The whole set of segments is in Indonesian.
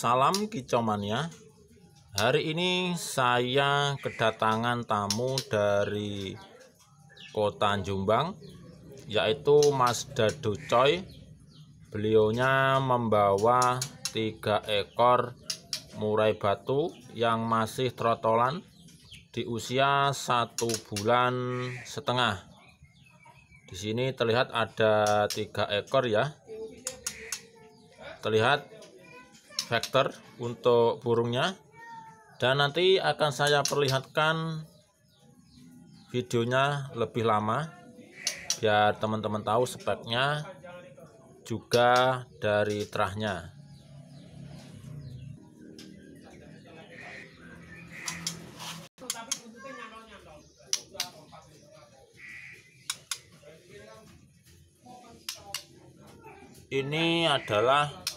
Salam Kicomania. Hari ini saya kedatangan tamu dari Kota Jumbang yaitu Mas Dadu Coy. Beliaunya membawa tiga ekor murai batu yang masih trotolan di usia satu bulan setengah. Di sini terlihat ada tiga ekor ya. Terlihat vektor untuk burungnya dan nanti akan saya perlihatkan videonya lebih lama biar teman-teman tahu speknya juga dari terahnya ini adalah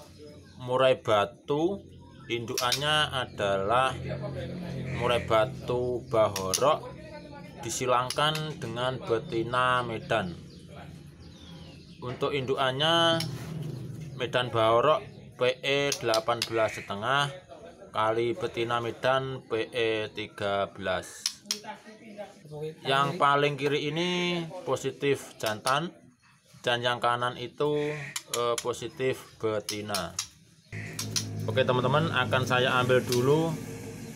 murai batu indukannya adalah murai batu bahorok disilangkan dengan betina medan untuk indukannya medan bahorok PE 18 setengah kali betina medan PE 13 yang paling kiri ini positif jantan dan yang kanan itu eh, positif betina Oke teman-teman akan saya ambil dulu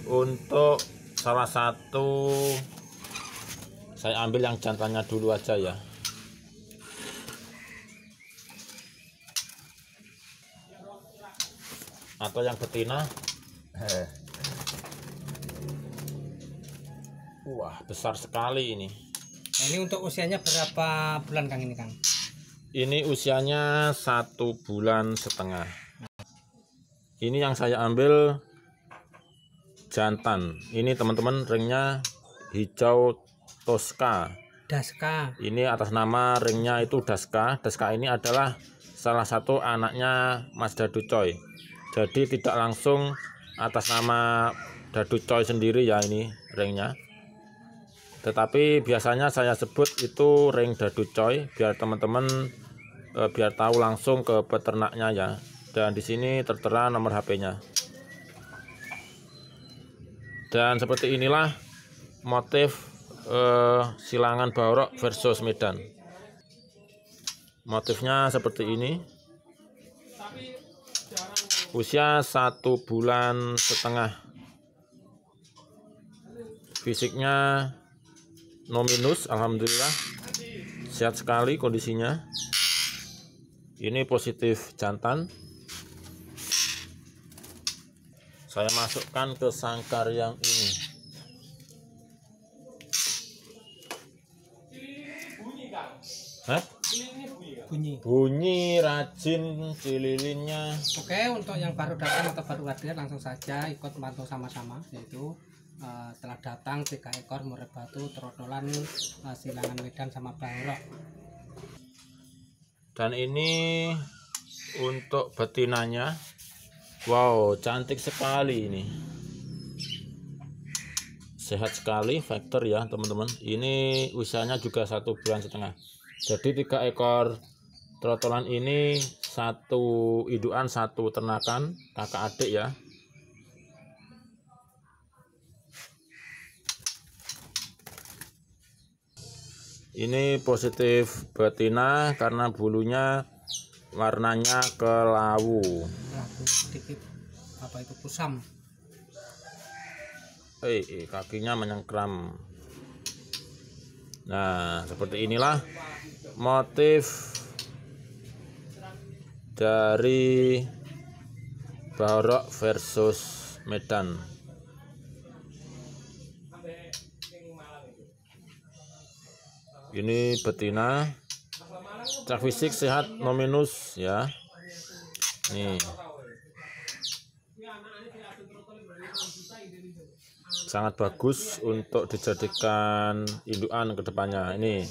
untuk salah satu saya ambil yang jantannya dulu aja ya atau yang betina wah besar sekali ini nah, ini untuk usianya berapa bulan kang ini kang ini usianya satu bulan setengah ini yang saya ambil jantan ini teman-teman ringnya hijau toska Daska ini atas nama ringnya itu Daska Daska ini adalah salah satu anaknya Mas Dadu Coy jadi tidak langsung atas nama Dadu Coy sendiri ya ini ringnya tetapi biasanya saya sebut itu ring Dadu Coy biar teman-teman eh, biar tahu langsung ke peternaknya ya dan di sini tertera nomor HP-nya. Dan seperti inilah motif eh, silangan Baurok versus Medan. Motifnya seperti ini. Usia satu bulan setengah. Fisiknya no minus alhamdulillah. Sehat sekali kondisinya. Ini positif jantan. saya masukkan ke sangkar yang ini bunyi bunyi rajin cililinnya oke untuk yang baru datang atau baru hadir langsung saja ikut membantu sama-sama yaitu uh, telah datang tiga ekor murai batu terodolan uh, eh, silangan medan sama bangrok dan ini untuk betinanya Wow, cantik sekali ini. Sehat sekali faktor ya, teman-teman. Ini usianya juga satu bulan setengah. Jadi tiga ekor trotolan ini satu indukan, satu ternakan, kakak adik ya. Ini positif betina karena bulunya warnanya kelawu, ya, apa itu kusam eh, eh kakinya menyengkram nah seperti inilah motif dari Barok versus Medan ini betina cak fisik sehat nominus ya nih sangat bagus untuk dijadikan induan kedepannya ini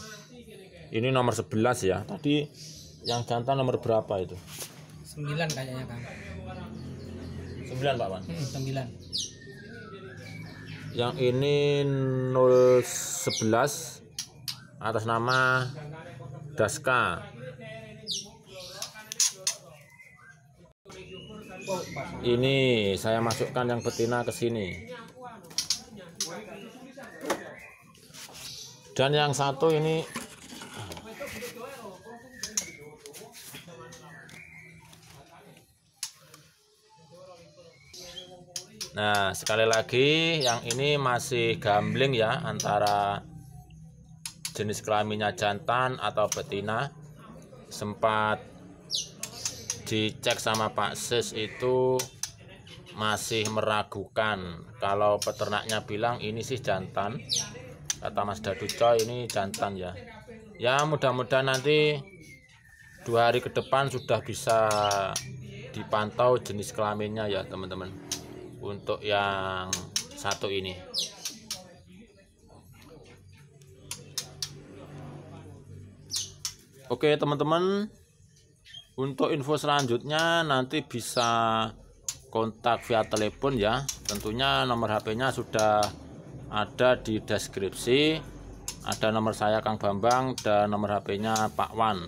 ini nomor 11 ya tadi yang jantan nomor berapa itu 9 kayaknya kan. 9 pak Wan hmm, 9 yang ini 011 atas nama daska ini saya masukkan yang betina ke sini dan yang satu ini nah sekali lagi yang ini masih gambling ya antara jenis kelaminnya jantan atau betina sempat dicek sama Pak Sis itu masih meragukan kalau peternaknya bilang ini sih jantan kata Mas Dadu Coy ini jantan ya ya mudah-mudahan nanti dua hari ke depan sudah bisa dipantau jenis kelaminnya ya teman-teman untuk yang satu ini Oke teman-teman Untuk info selanjutnya nanti bisa kontak via telepon ya Tentunya nomor HP-nya sudah ada di deskripsi Ada nomor saya Kang Bambang dan nomor HP-nya Pak Wan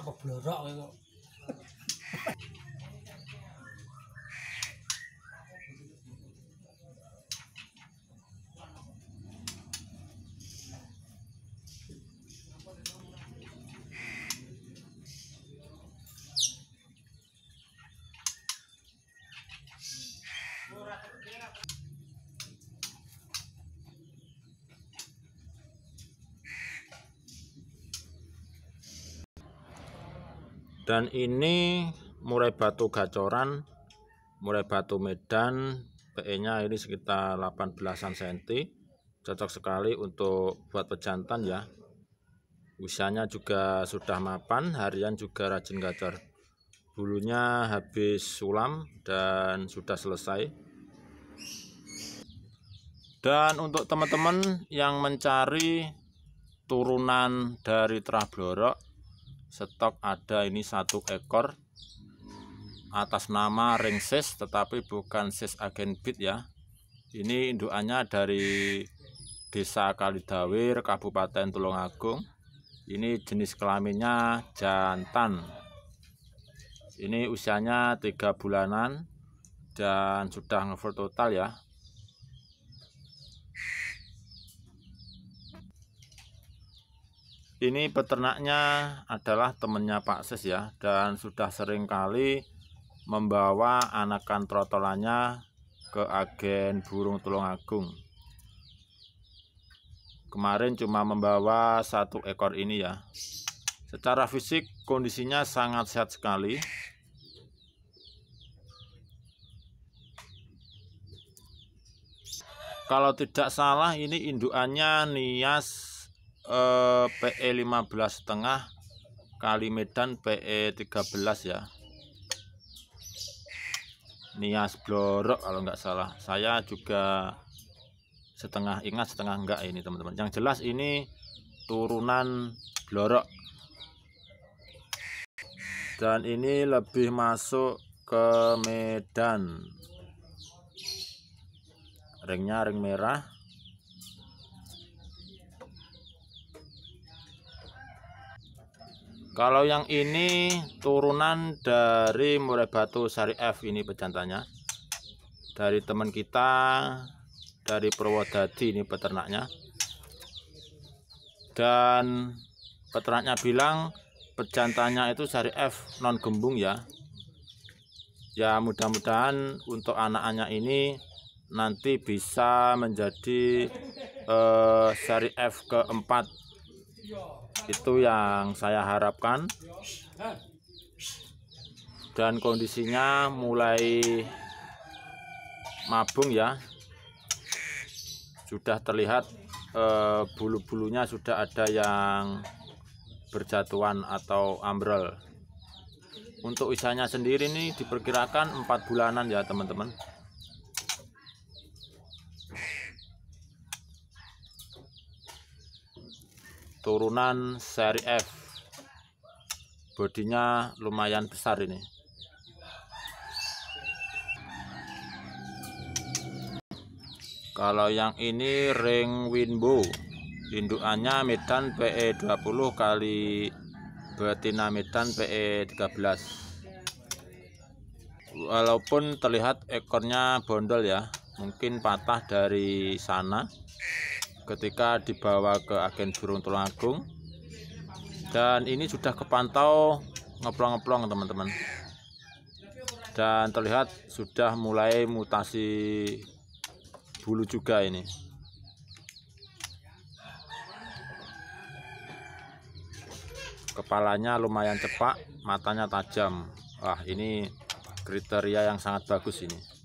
blorok kok blorok kok dan ini murai batu gacoran murai batu medan PE nya ini sekitar 18an cm cocok sekali untuk buat pejantan ya usianya juga sudah mapan harian juga rajin gacor bulunya habis sulam dan sudah selesai dan untuk teman-teman yang mencari turunan dari terah blorok stok ada ini satu ekor atas nama ring sis tetapi bukan sis agen bit ya ini induannya dari desa Kalidawir Kabupaten Tulungagung ini jenis kelaminnya jantan ini usianya tiga bulanan dan sudah ngefull total ya ini peternaknya adalah temennya Pak Ses ya dan sudah sering kali membawa anakan trotolannya ke agen burung tulung agung kemarin cuma membawa satu ekor ini ya secara fisik kondisinya sangat sehat sekali kalau tidak salah ini induannya nias eh, PE 15 setengah kali Medan PE 13 ya Nias Blorok kalau nggak salah saya juga setengah ingat setengah enggak ini teman-teman yang jelas ini turunan Blorok dan ini lebih masuk ke Medan ringnya ring merah Kalau yang ini turunan dari Murai Batu sari F ini pejantannya. Dari teman kita dari Perwodadi ini peternaknya. Dan peternaknya bilang pejantannya itu sari F non gembung ya. Ya mudah-mudahan untuk anak anaknya ini nanti bisa menjadi uh, sari F keempat itu yang saya harapkan dan kondisinya mulai mabung ya sudah terlihat eh, bulu-bulunya sudah ada yang berjatuhan atau ambrol untuk usianya sendiri ini diperkirakan empat bulanan ya teman-teman turunan seri F bodinya lumayan besar ini kalau yang ini ring winbow indukannya Medan PE20 kali betina Medan PE13 walaupun terlihat ekornya bondol ya mungkin patah dari sana ketika dibawa ke agen burung tulang agung dan ini sudah kepantau ngeplong-ngeplong teman-teman dan terlihat sudah mulai mutasi bulu juga ini kepalanya lumayan cepat matanya tajam wah ini kriteria yang sangat bagus ini